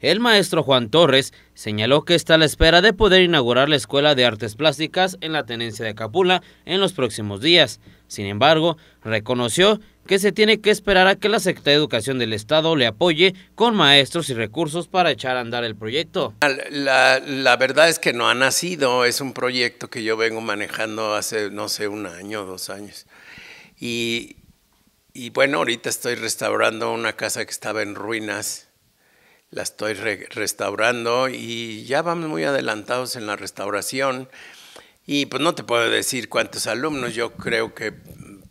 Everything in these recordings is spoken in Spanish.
El maestro Juan Torres señaló que está a la espera de poder inaugurar la Escuela de Artes Plásticas en la Tenencia de Capula en los próximos días. Sin embargo, reconoció que se tiene que esperar a que la Secretaría de Educación del Estado le apoye con maestros y recursos para echar a andar el proyecto. La, verdad es que no ha nacido, es un proyecto que yo vengo manejando hace, no sé, un año, dos años. Y, y bueno, ahorita estoy restaurando una casa que estaba en ruinas la estoy restaurando y ya vamos muy adelantados en la restauración. Y pues no te puedo decir cuántos alumnos, yo creo que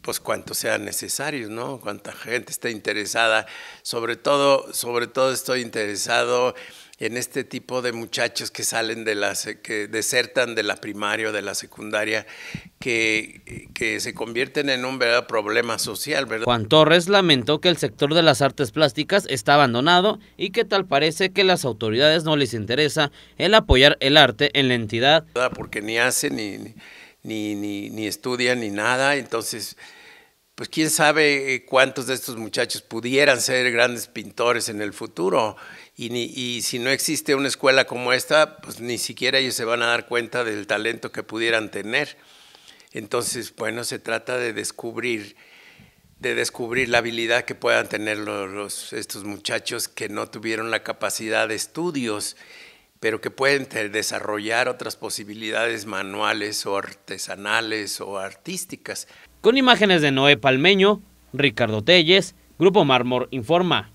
pues cuántos sean necesarios, ¿no? Cuánta gente está interesada. Sobre todo, sobre todo estoy interesado en este tipo de muchachos que salen de la, que desertan de la primaria o de la secundaria, que, se convierten en un verdadero problema social. ¿verdad? Juan Torres lamentó que el sector de las artes plásticas está abandonado y que tal parece que las autoridades no les interesa el apoyar el arte en la entidad. Porque ni hacen ni, ni, ni estudian ni nada, entonces pues quién sabe eh, cuántos de estos muchachos pudieran ser grandes pintores en el futuro. Y, si no existe una escuela como esta, pues ni siquiera ellos se van a dar cuenta del talento que pudieran tener. Entonces, bueno, se trata de descubrir, de descubrir la habilidad que puedan tener estos muchachos que no tuvieron la capacidad de estudios pero que pueden desarrollar otras posibilidades manuales o artesanales o artísticas. Con imágenes de Noé Palmeño, Ricardo Telles, Grupo Mármor informa.